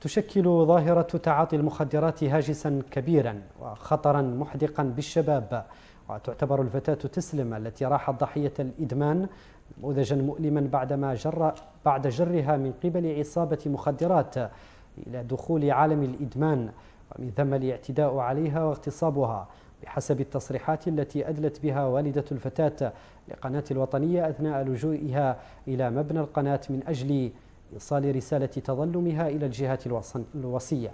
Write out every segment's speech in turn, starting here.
تشكل ظاهرة تعاطي المخدرات هاجسا كبيرا وخطرا محدقا بالشباب وتعتبر الفتاة تسلم التي راحت ضحية الإدمان نموذجا مؤلما بعدما جر بعد جرها من قبل عصابة مخدرات إلى دخول عالم الإدمان ومن ثم الاعتداء عليها واغتصابها بحسب التصريحات التي أدلت بها والدة الفتاة لقناة الوطنية أثناء لجوئها إلى مبنى القناة من أجل إيصال رسالة تظلمها إلى الجهات الوصية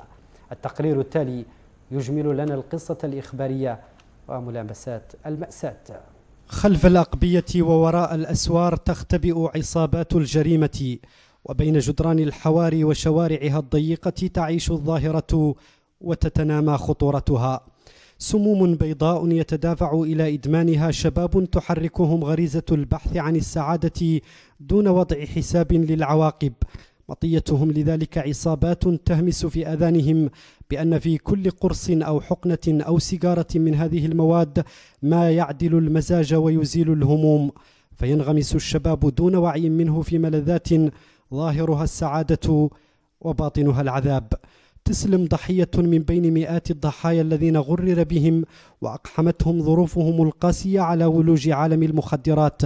التقرير التالي يجمل لنا القصة الإخبارية وملامسات المأساة خلف الأقبية ووراء الأسوار تختبئ عصابات الجريمة وبين جدران الحواري وشوارعها الضيقة تعيش الظاهرة وتتنامى خطورتها سموم بيضاء يتدافع إلى إدمانها شباب تحركهم غريزة البحث عن السعادة دون وضع حساب للعواقب مطيتهم لذلك عصابات تهمس في اذانهم بان في كل قرص او حقنه او سيجاره من هذه المواد ما يعدل المزاج ويزيل الهموم فينغمس الشباب دون وعي منه في ملذات ظاهرها السعاده وباطنها العذاب تسلم ضحية من بين مئات الضحايا الذين غرر بهم وأقحمتهم ظروفهم القاسية على ولوج عالم المخدرات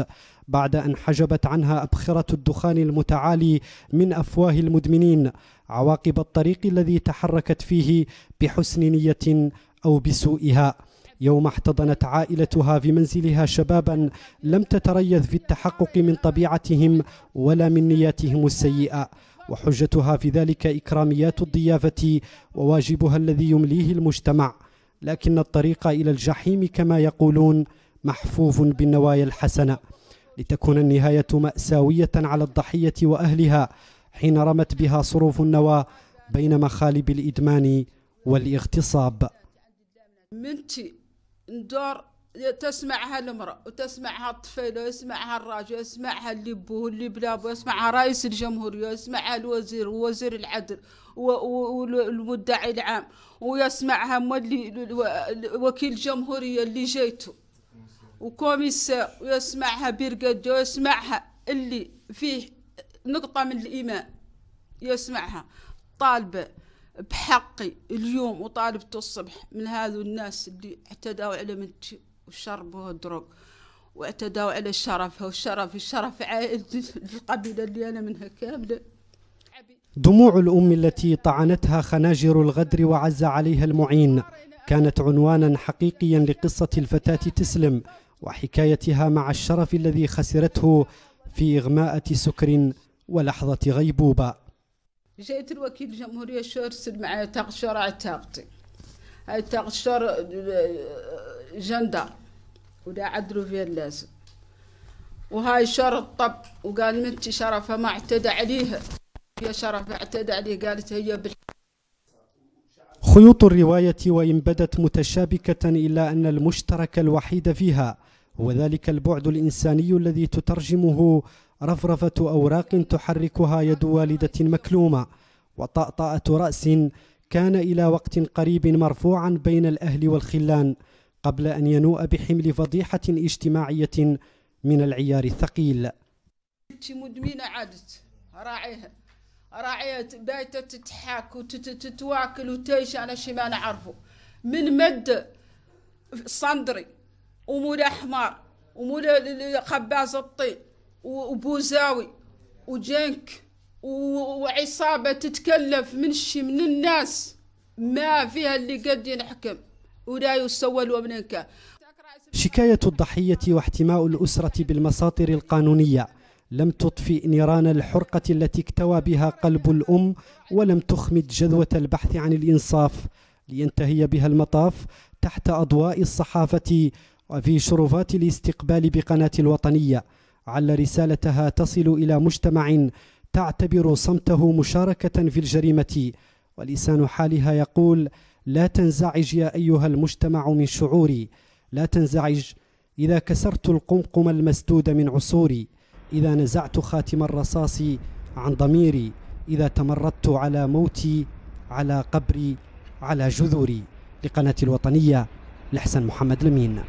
بعد أن حجبت عنها أبخرة الدخان المتعالي من أفواه المدمنين عواقب الطريق الذي تحركت فيه بحسن نية أو بسوئها يوم احتضنت عائلتها في منزلها شبابا لم تتريث في التحقق من طبيعتهم ولا من نياتهم السيئه وحجتها في ذلك إكراميات الضيافة وواجبها الذي يمليه المجتمع لكن الطريق إلى الجحيم كما يقولون محفوف بالنوايا الحسنة لتكون النهاية مأساوية على الضحية وأهلها حين رمت بها صروف النوى بين مخالب الإدمان والاغتصاب منتي ندور تسمعها المرأة وتسمعها الطفل ويسمعها الراجل ويسمعها اللي بوه اللي بلابه ويسمعها رئيس الجمهورية ويسمعها الوزير ووزير العدل والمدعي العام ويسمعها مولي وكيل الجمهورية اللي جيته وكوميسير ويسمعها بيرقد ويسمعها اللي فيه نقطة من الإيمان يسمعها طالبة بحقي اليوم وطالبته الصبح من هذو الناس اللي اعتدوا على منتي والشرب والدروك واعتداوا على الشرف والشرف الشرف عائد القبيله اللي انا منها كامله دموع الام التي طعنتها خناجر الغدر وعز عليها المعين كانت عنوانا حقيقيا لقصه الفتاه تسلم وحكايتها مع الشرف الذي خسرته في إغماءة سكر ولحظة غيبوبة جيت الوكيل الجمهورية شو أرسل معي تغشر على تاغتي هاي تغشر جندا ودا عدرو في اللازم وهاي شرط طب وقال متي شرفه ما اعتدى عليها هي شرف اعتدى عليه قالت هي بال خيوط الرواية وإن بدت متشابكة إلا أن المشترك الوحيد فيها وذلك البعد الإنساني الذي تترجمه رفرفة أوراق تحركها يد والدة مكلومة وطأطأة رأس كان إلى وقت قريب مرفوعا بين الأهل والخلان قبل أن ينوء بحمل فضيحة اجتماعية من العيار الثقيل مدمنة عادت راعيها راعيها بايتة تتحاك وتتواكل وتعيش على شي ما نعرفه من مد صندري ومولا حمار ومولا خباز الطين وبوزاوي وجنك وعصابة تتكلف من شي من الناس ما فيها اللي قد ينحكم شكاية الضحية واحتماء الأسرة بالمساطر القانونية لم تطفئ نيران الحرقة التي اكتوى بها قلب الأم ولم تخمد جذوة البحث عن الإنصاف لينتهي بها المطاف تحت أضواء الصحافة وفي شرفات الاستقبال بقناة الوطنية عل رسالتها تصل إلى مجتمع تعتبر صمته مشاركة في الجريمة ولسان حالها يقول لا تنزعج يا أيها المجتمع من شعوري لا تنزعج إذا كسرت القمقم المسدود من عصوري إذا نزعت خاتم الرصاص عن ضميري إذا تمردت على موتي على قبري على جذوري لقناة الوطنية لحسن محمد لمين